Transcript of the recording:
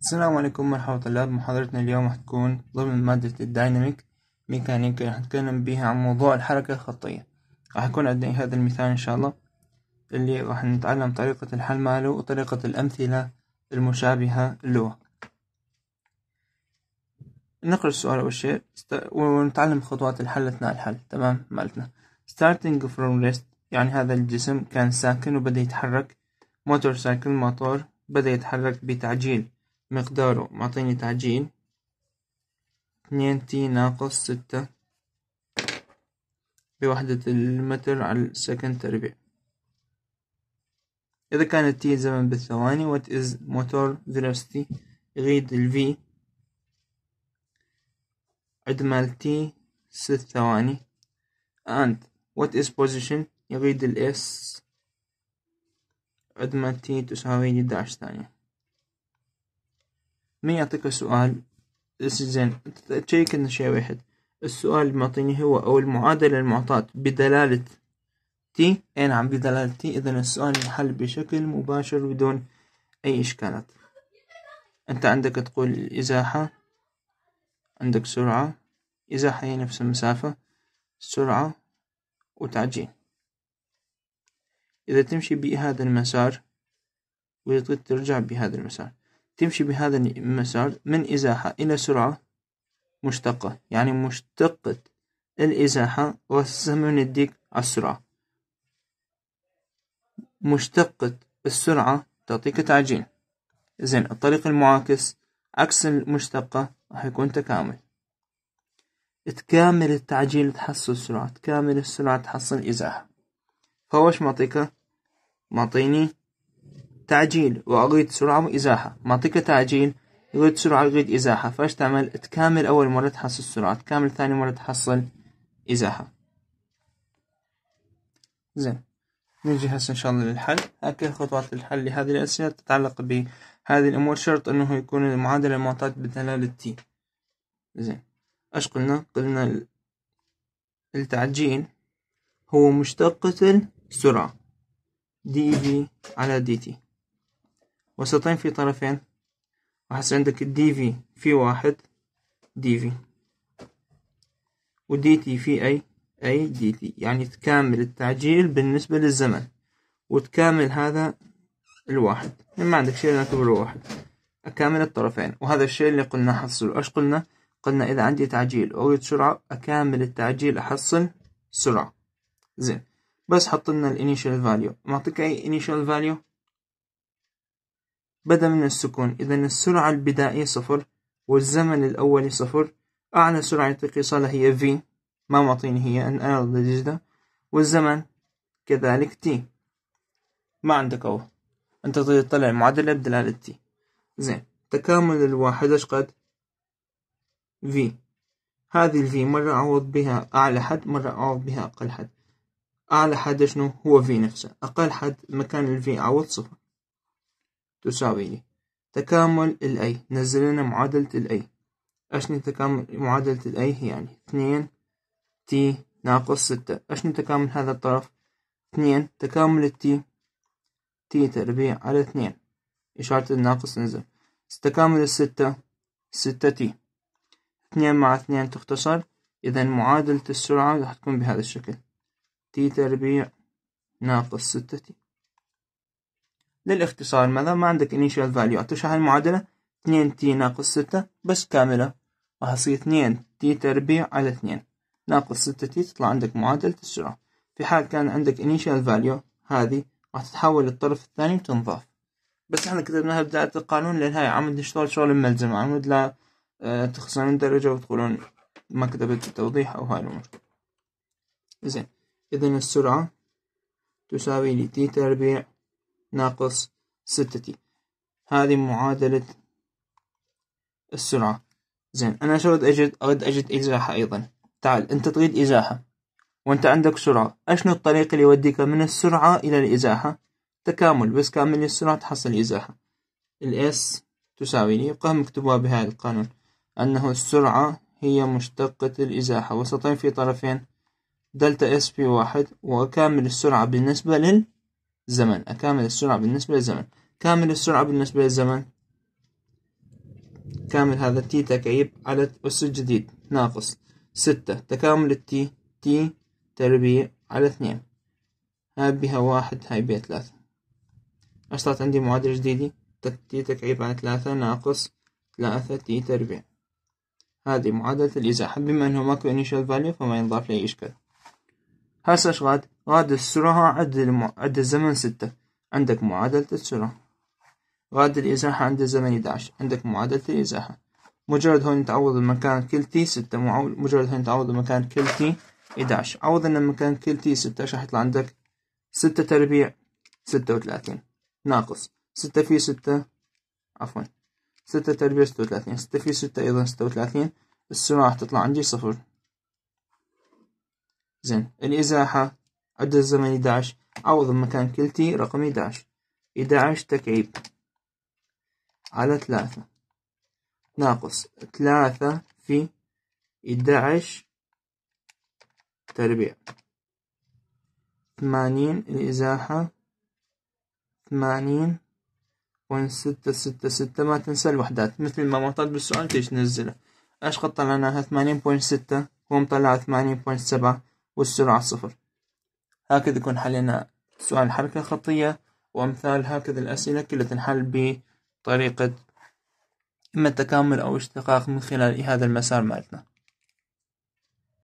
السلام عليكم مرحبا طلاب محاضرتنا اليوم تكون ضمن مادة الدايناميك ميكانيكا راح نتكلم بيها عن موضوع الحركة الخطية راح يكون عندنا هذا المثال إن شاء الله اللي راح نتعلم طريقة الحل ماله وطريقة الأمثلة المشابهة له نقرأ السؤال أول شيء ونتعلم خطوات الحل أثناء الحل تمام مالتنا starting from rest يعني هذا الجسم كان ساكن وبدأ يتحرك موتور سايكل موتور بدأ يتحرك بتعجيل مقداره معطيني تعجين اثنين تي ناقص ستة بوحدة المتر على السكند تربيع إذا كانت تي زمن بالثواني what is motor velocity يغيد الفي عدمال تي ست ثواني and what is position يغيد الاس عدمال تي تساوي 11 ثانية من يعطيك السؤال زين تشيك انه شيء واحد السؤال اللي معطيني هو او المعادلة المعطاة بدلالة تي اي نعم بدلالة تي اذا السؤال ينحل بشكل مباشر بدون اي اشكالات انت عندك تقول الازاحة عندك سرعة ازاحة هي نفس المسافة سرعة وتعجيل اذا تمشي بهذا المسار وإذا ترجع بهذا المسار تمشي بهذا المسار من إزاحة إلى سرعة مشتقة يعني مشتقة الإزاحة وسمن الديك على السرعة مشتقة السرعة تعطيك تعجيل زين الطريق المعاكس عكس المشتقة راح يكون تكامل تكامل التعجيل تحصل سرعة تكامل السرعة تحصل إزاحة فهو ايش معطيك معطيني تعجيل وأريد سرعة وإزاحة معطيك تعجيل يريد سرعة يريد إزاحة فايش تعمل تكامل أول مرة تحصل سرعة تكامل ثاني مرة تحصل إزاحة زين نجي هسه إن شاء الله للحل هكذا خطوات الحل لهذه الأسئلة تتعلق بهذه الأمور شرط أنه يكون المعادلة المعطاة بدلالة تي زين أش قلنا قلنا التعجيل هو مشتقة السرعة دي في e على دي تي وسطين في طرفين راح يصير عندك دي في في واحد دي في ودي تي في اي اي دي تي يعني تكامل التعجيل بالنسبة للزمن وتكامل هذا الواحد يعني ما عندك شيء نعتبره واحد أكامل الطرفين وهذا الشيء اللي قلنا حصله إيش قلنا قلنا إذا عندي تعجيل أريد سرعة أكامل التعجيل أحصل سرعة زين بس حط لنا الانيشال فاليو معطيك أي انيشال فاليو بدأ من السكون إذا السرعة البدائية صفر والزمن الأولي صفر أعلى سرعة الاتصال هي V ما معطيني هي أن أنا ضد والزمن كذلك T ما عندك أهو أنت تطلع معادلة بدلالة T زين تكامل الواحد إيش قد V هذه V مرة أعوض بها أعلى حد مرة أعوض بها أقل حد أعلى حد شنو هو V نفسه أقل حد مكان ال V أعوض صفر تساوي لي تكامل الاي نزل لنا معادلة الاي أشني تكامل معادلة الاي هي يعني اثنين تي ناقص ستة أشني تكامل هذا الطرف اثنين تكامل التي تي تربيع على اثنين إشارة الناقص نزل تكامل الستة ستة تي اثنين مع اثنين تختصر إذا معادلة السرعة راح تكون بهذا الشكل تي تربيع ناقص ستة تي للاختصار ماذا ما عندك initial value هتشرح المعادلة 2 تي ناقص 6 بس كاملة وهصير 2 تي تربيع على 2 ناقص 6 تي تطلع عندك معادلة السرعة في حال كان عندك initial value هذه راح تتحول للطرف الثاني وتنضاف بس احنا كتبناها بداية القانون لأن هاي عم نشتغل شغل ملزم عم لا اه تخسرون درجة وتقولون ما كتبت التوضيح أو هاي الأمور زين إذا السرعة تساوي لتي تربيع ناقص ستة هذه معادلة السرعة زين أنا شو أريد أجد أريد أجد إزاحة أيضا تعال أنت تريد إزاحة وأنت عندك سرعة أشنو الطريق اللي يوديك من السرعة إلى الإزاحة تكامل بس كامل السرعة تحصل إزاحة الإس تساوي لي يبقى مكتوبها بهذا القانون أنه السرعة هي مشتقة الإزاحة وسطين في طرفين دلتا إس بي واحد وكامل السرعة بالنسبة لل زمن أكامل السرعة بالنسبة للزمن كامل السرعة بالنسبة للزمن كامل هذا تي تكعيب على أس الجديد ناقص ستة تكامل التي تي تربيع على اثنين هاي بها واحد هاي بها ثلاثة أشطت عندي معادلة جديدة تي تكعيب على ثلاثة ناقص ثلاثة تي تربيع هذه معادلة الإزاحة بما أنه ماكو initial value فما ينضاف لي إشكال هسه شغلات غاد السرعة عد الم... عند الزمن ستة عندك معادلة السرعة غاد الإزاحة عند الزمن 11 عندك معادلة الإزاحة مجرد هون تعوض المكان كل تي ستة مجرد هون تعوض المكان كل تي 11 عوض ان المكان كل تي ستة شرح يطلع عندك ستة تربيع ستة وثلاثين ناقص ستة في ستة عفوا ستة تربيع ستة وثلاثين ستة في ستة أيضا ستة وثلاثين السرعة راح تطلع عندي صفر زين الإزاحة عدد الزمن 11 عوض مكان كلتي رقم 11 11 تكعيب على 3 ناقص 3 في 11 تربيع 80 الإزاحة 80 وين ستة ستة ستة ما تنسى الوحدات مثل ما معطت بالسؤال تيجي تنزله أش قد طلعناها ثمانين بوينت ستة هو مطلعها ثمانين بوينت سبعة والسرعة صفر هكذا يكون حلنا سؤال الحركة الخطية وأمثال هكذا الأسئلة كلها تنحل بطريقة إما التكامل أو اشتقاق من خلال هذا المسار مالتنا